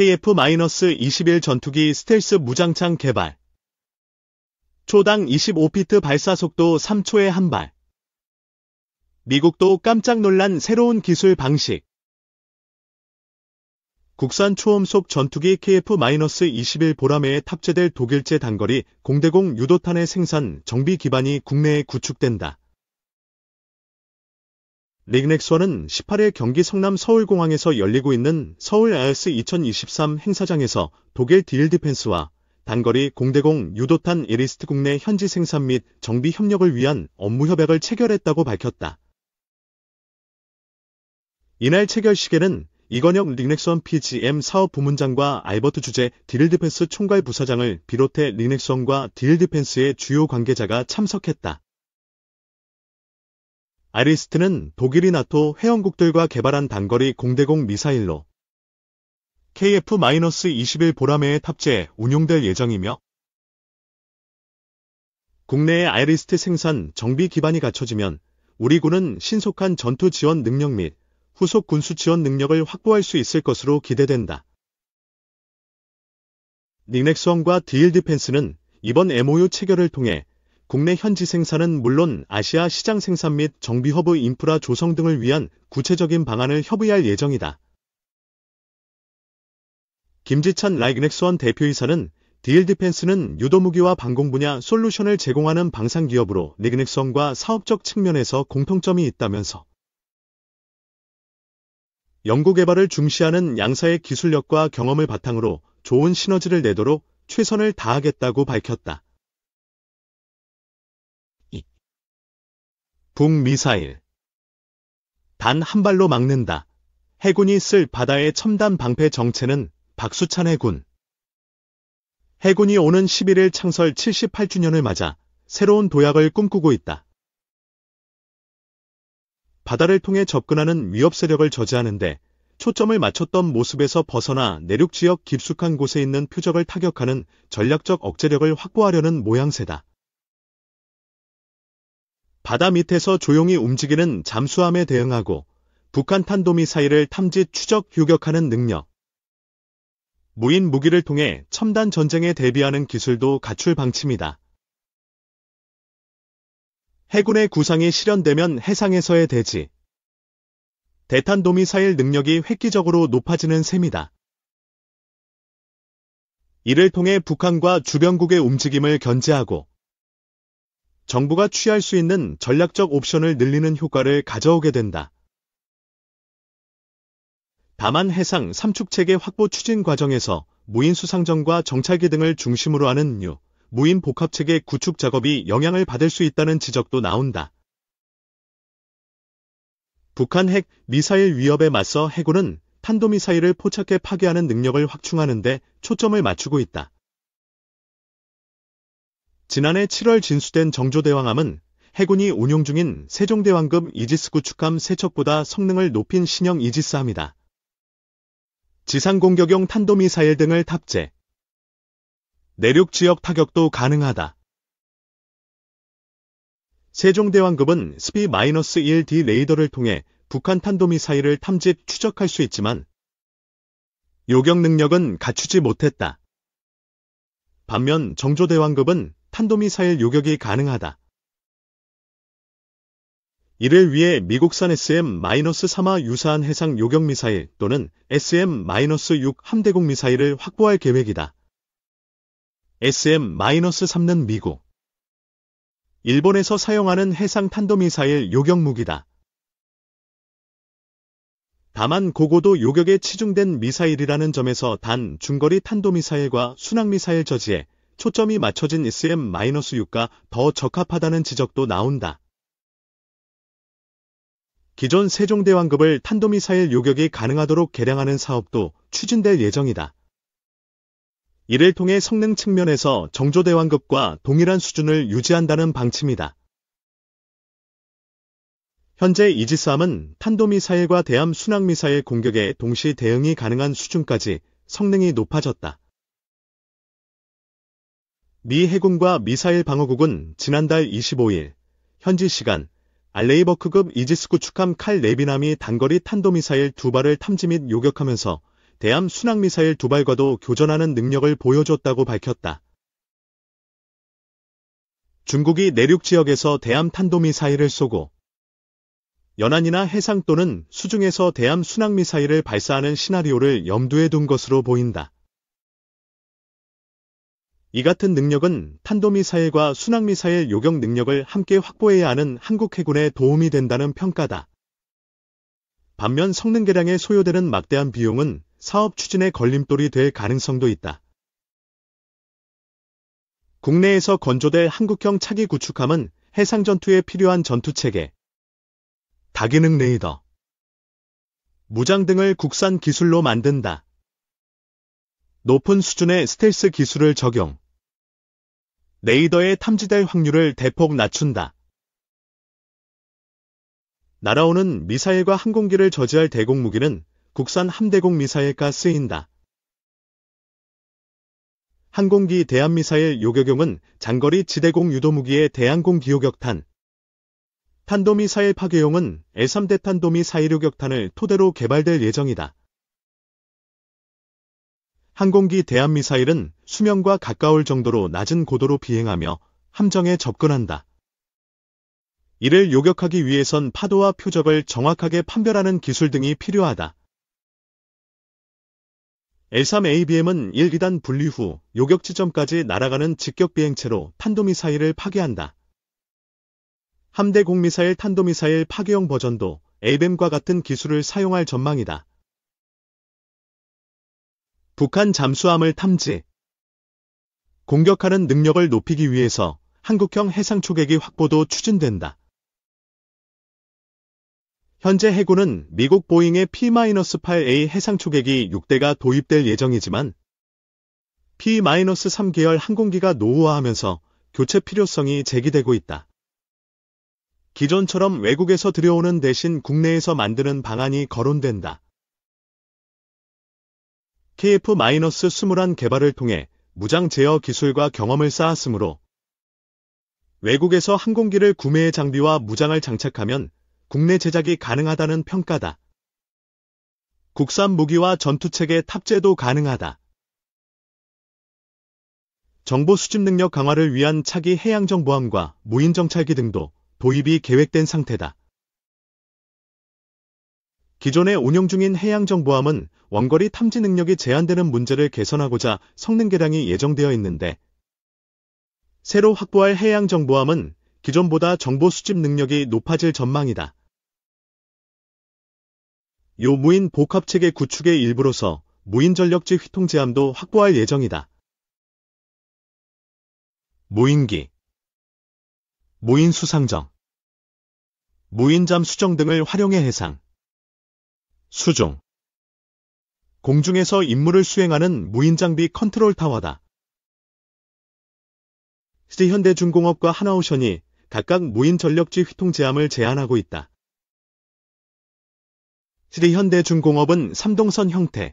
KF-21 전투기 스텔스 무장창 개발. 초당 25피트 발사속도 3초에 한 발. 미국도 깜짝 놀란 새로운 기술 방식. 국산 초음속 전투기 KF-21 보라매에 탑재될 독일제 단거리 공대공 유도탄의 생산 정비 기반이 국내에 구축된다. 릭넥스원은 18일 경기 성남 서울공항에서 열리고 있는 서울 AS 2023 행사장에서 독일 딜디펜스와 단거리 공대공 유도탄 에리스트 국내 현지 생산 및 정비 협력을 위한 업무 협약을 체결했다고 밝혔다. 이날 체결식에는 이건혁 릭넥스원 PGM 사업 부문장과 알버트 주재 딜디펜스 총괄 부사장을 비롯해 릭넥스원과 딜디펜스의 주요 관계자가 참석했다. 아리스트는 독일이 나토 회원국들과 개발한 단거리 공대공 미사일로 KF-21 보라매에 탑재 운용될 예정이며 국내의 아리스트 생산 정비 기반이 갖춰지면 우리 군은 신속한 전투 지원 능력 및 후속 군수 지원 능력을 확보할 수 있을 것으로 기대된다. 닉넥스원과 딜 디펜스는 이번 MOU 체결을 통해 국내 현지 생산은 물론 아시아 시장 생산 및 정비 허브 인프라 조성 등을 위한 구체적인 방안을 협의할 예정이다. 김지찬 라이그넥스원 대표이사는 디일 디펜스는 유도 무기와 방공 분야 솔루션을 제공하는 방산 기업으로 리그넥스원과 사업적 측면에서 공통점이 있다면서 연구 개발을 중시하는 양사의 기술력과 경험을 바탕으로 좋은 시너지를 내도록 최선을 다하겠다고 밝혔다. 북미사일 단 한 발로 막는다. 해군이 쓸 바다의 첨단 방패 정체는 박수찬 해군. 해군이 오는 11일 창설 78주년을 맞아 새로운 도약을 꿈꾸고 있다. 바다를 통해 접근하는 위협 세력을 저지하는데 초점을 맞췄던 모습에서 벗어나 내륙 지역 깊숙한 곳에 있는 표적을 타격하는 전략적 억제력을 확보하려는 모양새다. 바다 밑에서 조용히 움직이는 잠수함에 대응하고 북한 탄도미사일을 탐지 추적 유격하는 능력. 무인 무기를 통해 첨단 전쟁에 대비하는 기술도 갖출 방침이다. 해군의 구상이 실현되면 해상에서의 대지. 대탄도미사일 능력이 획기적으로 높아지는 셈이다. 이를 통해 북한과 주변국의 움직임을 견제하고 정부가 취할 수 있는 전략적 옵션을 늘리는 효과를 가져오게 된다. 다만 해상 3축체계 확보 추진 과정에서 무인 수상정과 정찰기 등을 중심으로 하는 유, 무인 복합체계 구축 작업이 영향을 받을 수 있다는 지적도 나온다. 북한 핵 미사일 위협에 맞서 해군은 탄도미사일을 포착해 파괴하는 능력을 확충하는데 초점을 맞추고 있다. 지난해 7월 진수된 정조대왕함은 해군이 운용 중인 세종대왕급 이지스 구축함 세척보다 성능을 높인 신형 이지스함이다. 지상공격용 탄도미사일 등을 탑재. 내륙 지역 타격도 가능하다. 세종대왕급은 스피-1D 레이더를 통해 북한 탄도미사일을 탐집 추적할 수 있지만 요격 능력은 갖추지 못했다. 반면 정조대왕급은 탄도미사일 요격이 가능하다. 이를 위해 미국산 SM-3와 유사한 해상 요격미사일 또는 SM-6 함대공 미사일을 확보할 계획이다. SM-3는 미국, 일본에서 사용하는 해상 탄도미사일 요격무기다. 다만 고고도 요격에 치중된 미사일이라는 점에서 단 중거리 탄도미사일과 순항미사일 저지에 초점이 맞춰진 SM-6가 더 적합하다는 지적도 나온다. 기존 세종대왕급을 탄도미사일 요격이 가능하도록 개량하는 사업도 추진될 예정이다. 이를 통해 성능 측면에서 정조대왕급과 동일한 수준을 유지한다는 방침이다. 현재 이지스함은 탄도미사일과 대함 순항미사일 공격에 동시 대응이 가능한 수준까지 성능이 높아졌다. 미 해군과 미사일 방어국은 지난달 25일 현지 시간 알레이버크급 이지스 구축함 칼 레비남이 단거리 탄도미사일 두 발을 탐지 및 요격하면서 대함 순항미사일 두 발과도 교전하는 능력을 보여줬다고 밝혔다. 중국이 내륙 지역에서 대함 탄도미사일을 쏘고 연안이나 해상 또는 수중에서 대함 순항미사일을 발사하는 시나리오를 염두에 둔 것으로 보인다. 이 같은 능력은 탄도미사일과 순항미사일 요격 능력을 함께 확보해야 하는 한국 해군에 도움이 된다는 평가다. 반면 성능 개량에 소요되는 막대한 비용은 사업 추진에 걸림돌이 될 가능성도 있다. 국내에서 건조될 한국형 차기 구축함은 해상 전투에 필요한 전투 체계, 다기능 레이더, 무장 등을 국산 기술로 만든다. 높은 수준의 스텔스 기술을 적용. 레이더에 탐지될 확률을 대폭 낮춘다. 날아오는 미사일과 항공기를 저지할 대공무기는 국산 함대공 미사일과 쓰인다. 항공기 대한미사일 요격용은 장거리 지대공 유도무기의 대항공 기호격탄, 탄도미사일 파괴용은 L3대 탄도미사일 요격탄을 토대로 개발될 예정이다. 항공기 대한미사일은 수면과 가까울 정도로 낮은 고도로 비행하며 함정에 접근한다. 이를 요격하기 위해선 파도와 표적을 정확하게 판별하는 기술 등이 필요하다. L3ABM은 1기단 분리 후 요격 지점까지 날아가는 직격 비행체로 탄도미사일을 파괴한다. 함대 공미사일 탄도미사일 파괴용 버전도 ABM과 같은 기술을 사용할 전망이다. 북한 잠수함을 탐지. 공격하는 능력을 높이기 위해서 한국형 해상 초계기 확보도 추진된다. 현재 해군은 미국 보잉의 P-8A 해상 초계기 6대가 도입될 예정이지만 P-3 계열 항공기가 노후화하면서 교체 필요성이 제기되고 있다. 기존처럼 외국에서 들여오는 대신 국내에서 만드는 방안이 거론된다. KF-21 개발을 통해 무장 제어 기술과 경험을 쌓았으므로 외국에서 항공기를 구매해 장비와 무장을 장착하면 국내 제작이 가능하다는 평가다. 국산 무기와 전투체계 탑재도 가능하다. 정보 수집 능력 강화를 위한 차기 해양정보함과 무인정찰기 등도 도입이 계획된 상태다. 기존의 운영 중인 해양정보함은 원거리 탐지 능력이 제한되는 문제를 개선하고자 성능 개량이 예정되어 있는데 새로 확보할 해양정보함은 기존보다 정보 수집 능력이 높아질 전망이다. 요 무인 복합체계 구축의 일부로서 무인 전력지 휘통제함도 확보할 예정이다. 무인기 무인 수상정 무인 잠수정 등을 활용해 해상 수종 공중에서 임무를 수행하는 무인장비 컨트롤 타워다. 시 현대중공업과 하나오션이 각각 무인 전력지 휘통 제함을 제한하고 있다. 시 현대중공업은 삼동선 형태,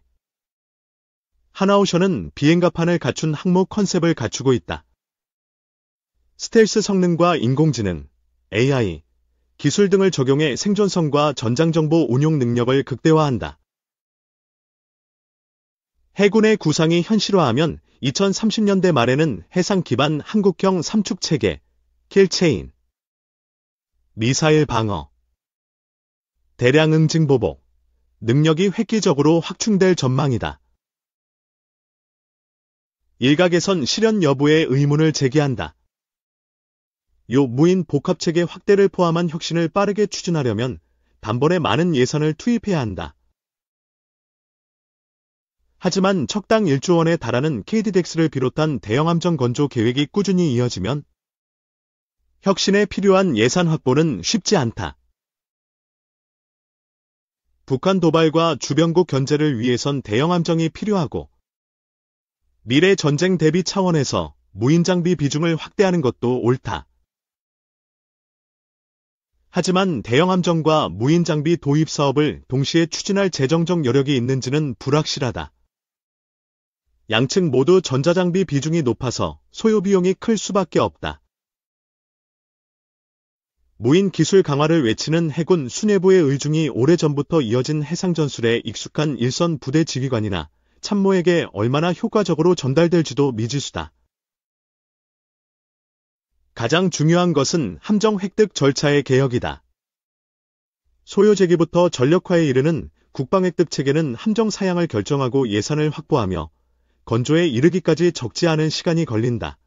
하나오션은 비행갑판을 갖춘 항목 컨셉을 갖추고 있다. 스텔스 성능과 인공지능, AI, 기술 등을 적용해 생존성과 전장정보 운용 능력을 극대화한다. 해군의 구상이 현실화하면 2030년대 말에는 해상 기반 한국형 삼축 체계, 킬체인, 미사일 방어, 대량 응징 보복, 능력이 획기적으로 확충될 전망이다. 일각에선 실현 여부에 의문을 제기한다. 요 무인 복합체계 확대를 포함한 혁신을 빠르게 추진하려면 단번에 많은 예산을 투입해야 한다. 하지만 척당 1조 원에 달하는 KDDX를 비롯한 대형 함정 건조 계획이 꾸준히 이어지면 혁신에 필요한 예산 확보는 쉽지 않다. 북한 도발과 주변국 견제를 위해선 대형 함정이 필요하고 미래 전쟁 대비 차원에서 무인 장비 비중을 확대하는 것도 옳다. 하지만 대형 함정과 무인 장비 도입 사업을 동시에 추진할 재정적 여력이 있는지는 불확실하다. 양측 모두 전자장비 비중이 높아서 소요 비용이 클 수밖에 없다. 무인 기술 강화를 외치는 해군 수뇌부의 의중이 오래전부터 이어진 해상전술에 익숙한 일선 부대 지휘관이나 참모에게 얼마나 효과적으로 전달될지도 미지수다. 가장 중요한 것은 함정 획득 절차의 개혁이다. 소요제기부터 전력화에 이르는 국방획득 체계는 함정 사양을 결정하고 예산을 확보하며 건조에 이르기까지 적지 않은 시간이 걸린다.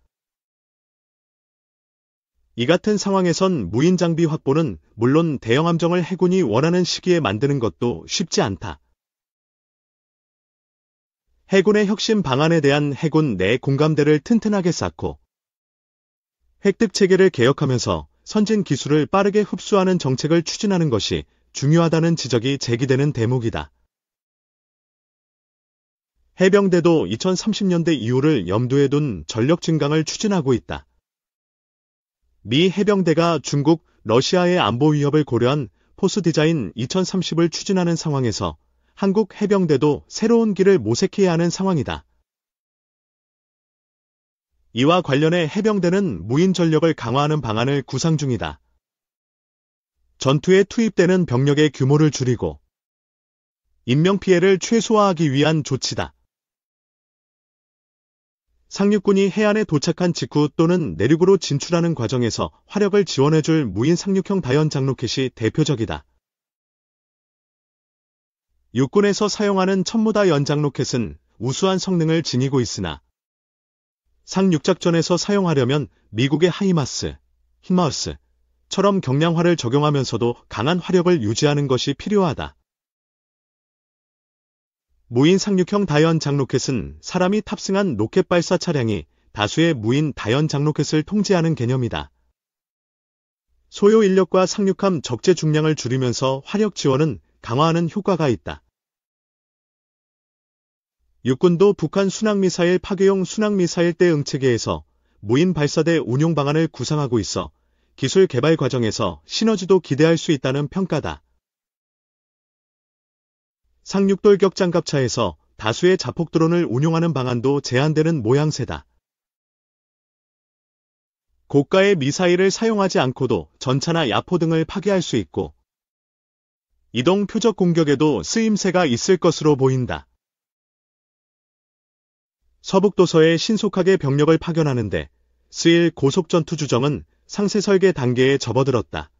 이 같은 상황에선 무인 장비 확보는 물론 대형 함정을 해군이 원하는 시기에 만드는 것도 쉽지 않다. 해군의 혁신 방안에 대한 해군 내 공감대를 튼튼하게 쌓고 획득 체계를 개혁하면서 선진 기술을 빠르게 흡수하는 정책을 추진하는 것이 중요하다는 지적이 제기되는 대목이다. 해병대도 2030년대 이후를 염두에 둔 전력 증강을 추진하고 있다. 미 해병대가 중국, 러시아의 안보 위협을 고려한 포스 디자인 2030을 추진하는 상황에서 한국 해병대도 새로운 길을 모색해야 하는 상황이다. 이와 관련해 해병대는 무인 전력을 강화하는 방안을 구상 중이다. 전투에 투입되는 병력의 규모를 줄이고 인명피해를 최소화하기 위한 조치다. 상륙군이 해안에 도착한 직후 또는 내륙으로 진출하는 과정에서 화력을 지원해줄 무인 상륙형 다연 장로켓이 대표적이다. 육군에서 사용하는 천무다 연장 로켓은 우수한 성능을 지니고 있으나 상륙작전에서 사용하려면 미국의 하이마스, 히마우스, 처럼 경량화를 적용하면서도 강한 화력을 유지하는 것이 필요하다. 무인 상륙형 다연 장로켓은 사람이 탑승한 로켓 발사 차량이 다수의 무인 다연 장로켓을 통제하는 개념이다. 소요 인력과 상륙함 적재 중량을 줄이면서 화력 지원은 강화하는 효과가 있다. 육군도 북한 순항미사일 파괴용 순항미사일 대응 체계에서 무인 발사대 운용 방안을 구상하고 있어 기술 개발 과정에서 시너지도 기대할 수 있다는 평가다. 상륙돌격 장갑차에서 다수의 자폭 드론을 운용하는 방안도 제한되는 모양새다. 고가의 미사일을 사용하지 않고도 전차나 야포 등을 파괴할 수 있고 이동 표적 공격에도 쓰임새가 있을 것으로 보인다. 서북도서에 신속하게 병력을 파견하는데 쓰일 고속전투 주정은 상세 설계 단계에 접어들었다.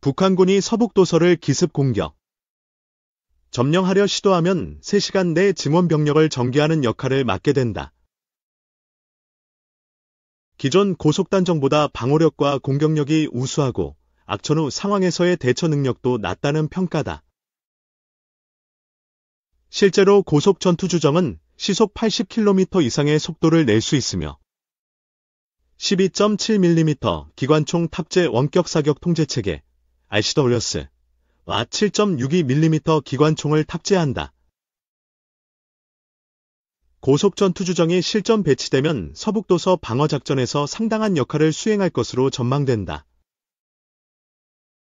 북한군이 서북도서를 기습 공격. 점령하려 시도하면 3시간 내 증원 병력을 전개하는 역할을 맡게 된다. 기존 고속단정보다 방어력과 공격력이 우수하고 악천 후 상황에서의 대처 능력도 낮다는 평가다. 실제로 고속 전투 주정은 시속 80km 이상의 속도를 낼 수 있으며 12.7mm 기관총 탑재 원격 사격 통제 체계 RCWS 와 7.62mm 기관총을 탑재한다. 고속전투 주정이 실전 배치되면 서북도서 방어작전에서 상당한 역할을 수행할 것으로 전망된다.